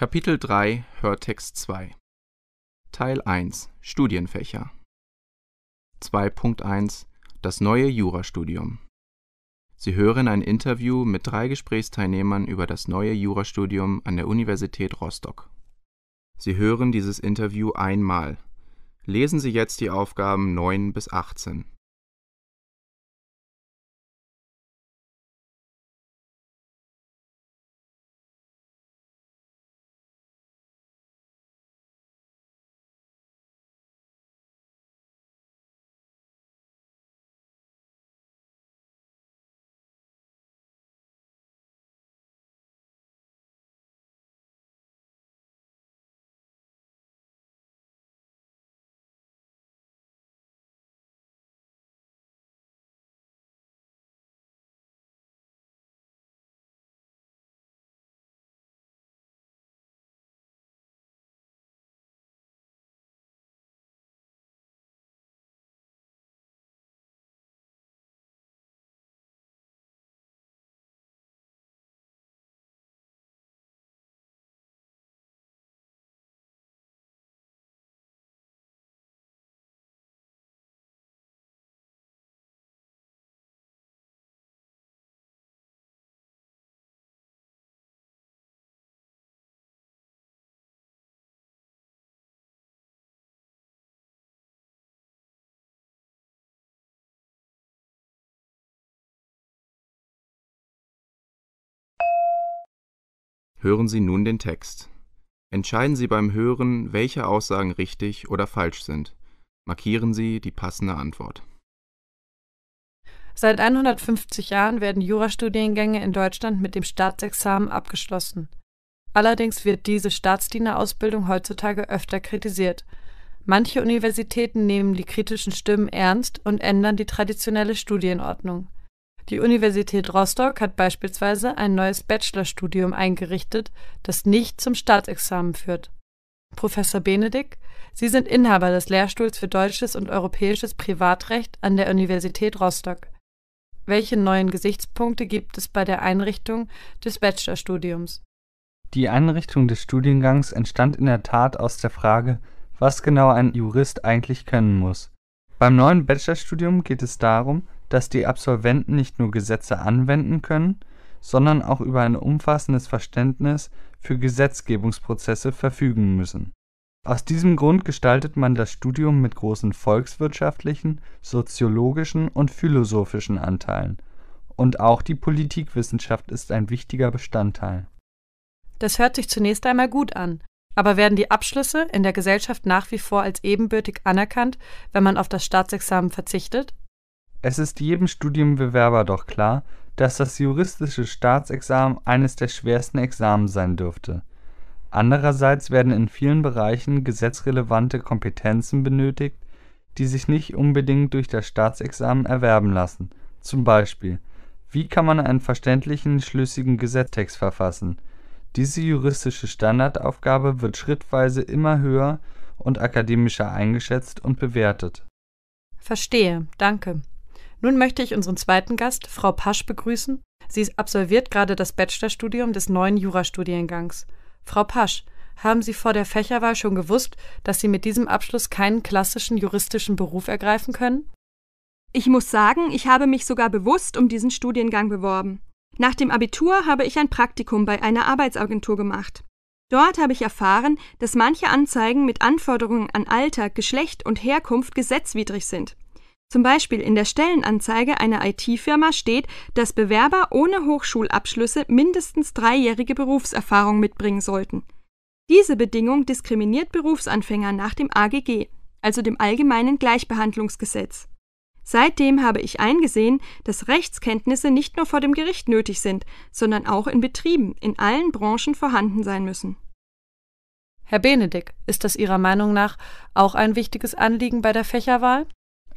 Kapitel 3 Hörtext 2 Teil 1 Studienfächer 2.1 Das neue Jurastudium Sie hören ein Interview mit drei Gesprächsteilnehmern über das neue Jurastudium an der Universität Rostock. Sie hören dieses Interview einmal. Lesen Sie jetzt die Aufgaben 9 bis 18. Hören Sie nun den Text. Entscheiden Sie beim Hören, welche Aussagen richtig oder falsch sind. Markieren Sie die passende Antwort. Seit 150 Jahren werden Jurastudiengänge in Deutschland mit dem Staatsexamen abgeschlossen. Allerdings wird diese Staatsdienerausbildung heutzutage öfter kritisiert. Manche Universitäten nehmen die kritischen Stimmen ernst und ändern die traditionelle Studienordnung. Die Universität Rostock hat beispielsweise ein neues Bachelorstudium eingerichtet, das nicht zum Staatsexamen führt. Professor Benedikt, Sie sind Inhaber des Lehrstuhls für deutsches und europäisches Privatrecht an der Universität Rostock. Welche neuen Gesichtspunkte gibt es bei der Einrichtung des Bachelorstudiums? Die Einrichtung des Studiengangs entstand in der Tat aus der Frage, was genau ein Jurist eigentlich können muss. Beim neuen Bachelorstudium geht es darum, dass die Absolventen nicht nur Gesetze anwenden können, sondern auch über ein umfassendes Verständnis für Gesetzgebungsprozesse verfügen müssen. Aus diesem Grund gestaltet man das Studium mit großen volkswirtschaftlichen, soziologischen und philosophischen Anteilen, und auch die Politikwissenschaft ist ein wichtiger Bestandteil. Das hört sich zunächst einmal gut an, aber werden die Abschlüsse in der Gesellschaft nach wie vor als ebenbürtig anerkannt, wenn man auf das Staatsexamen verzichtet? Es ist jedem Studienbewerber doch klar, dass das juristische Staatsexamen eines der schwersten Examen sein dürfte. Andererseits werden in vielen Bereichen gesetzrelevante Kompetenzen benötigt, die sich nicht unbedingt durch das Staatsexamen erwerben lassen. Zum Beispiel: Wie kann man einen verständlichen, schlüssigen Gesetztext verfassen? Diese juristische Standardaufgabe wird schrittweise immer höher und akademischer eingeschätzt und bewertet. Verstehe, danke. Nun möchte ich unseren zweiten Gast, Frau Pasch, begrüßen. Sie absolviert gerade das Bachelorstudium des neuen Jurastudiengangs. Frau Pasch, haben Sie vor der Fächerwahl schon gewusst, dass Sie mit diesem Abschluss keinen klassischen juristischen Beruf ergreifen können? Ich muss sagen, ich habe mich sogar bewusst um diesen Studiengang beworben. Nach dem Abitur habe ich ein Praktikum bei einer Arbeitsagentur gemacht. Dort habe ich erfahren, dass manche Anzeigen mit Anforderungen an Alter, Geschlecht und Herkunft gesetzwidrig sind. Zum Beispiel in der Stellenanzeige einer IT-Firma steht, dass Bewerber ohne Hochschulabschlüsse mindestens dreijährige Berufserfahrung mitbringen sollten. Diese Bedingung diskriminiert Berufsanfänger nach dem AGG, also dem Allgemeinen Gleichbehandlungsgesetz. Seitdem habe ich eingesehen, dass Rechtskenntnisse nicht nur vor dem Gericht nötig sind, sondern auch in Betrieben, in allen Branchen vorhanden sein müssen. Herr Benedick, ist das Ihrer Meinung nach auch ein wichtiges Anliegen bei der Fächerwahl?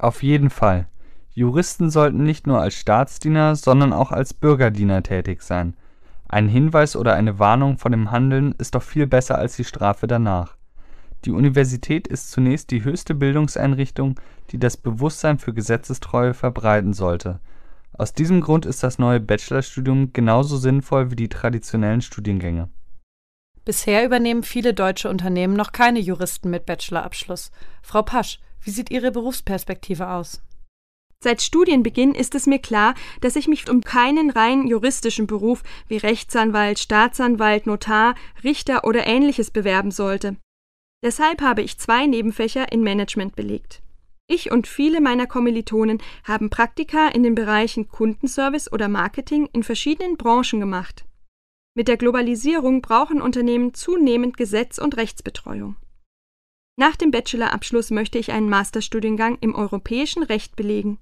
auf jeden Fall. Juristen sollten nicht nur als Staatsdiener, sondern auch als Bürgerdiener tätig sein. Ein Hinweis oder eine Warnung vor dem Handeln ist doch viel besser als die Strafe danach. Die Universität ist zunächst die höchste Bildungseinrichtung, die das Bewusstsein für Gesetzestreue verbreiten sollte. Aus diesem Grund ist das neue Bachelorstudium genauso sinnvoll wie die traditionellen Studiengänge Bisher übernehmen viele deutsche Unternehmen noch keine Juristen mit Bachelorabschluss. Frau Pasch, wie sieht Ihre Berufsperspektive aus? Seit Studienbeginn ist es mir klar, dass ich mich um keinen rein juristischen Beruf wie Rechtsanwalt, Staatsanwalt, Notar, Richter oder ähnliches bewerben sollte. Deshalb habe ich zwei Nebenfächer in Management belegt. Ich und viele meiner Kommilitonen haben Praktika in den Bereichen Kundenservice oder Marketing in verschiedenen Branchen gemacht. Mit der Globalisierung brauchen Unternehmen zunehmend Gesetz- und Rechtsbetreuung. Nach dem Bachelorabschluss möchte ich einen Masterstudiengang im europäischen Recht belegen.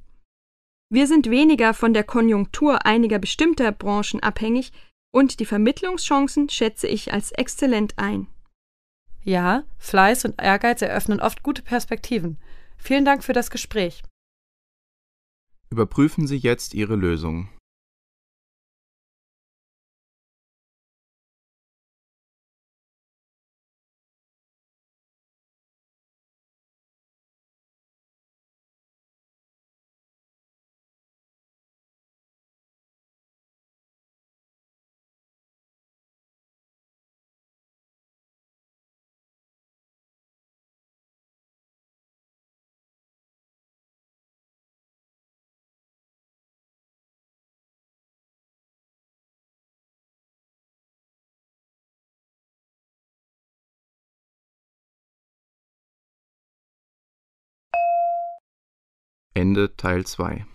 Wir sind weniger von der Konjunktur einiger bestimmter Branchen abhängig und die Vermittlungschancen schätze ich als exzellent ein. Ja, Fleiß und Ehrgeiz eröffnen oft gute Perspektiven. Vielen Dank für das Gespräch. Überprüfen Sie jetzt Ihre Lösung. Ende Teil 2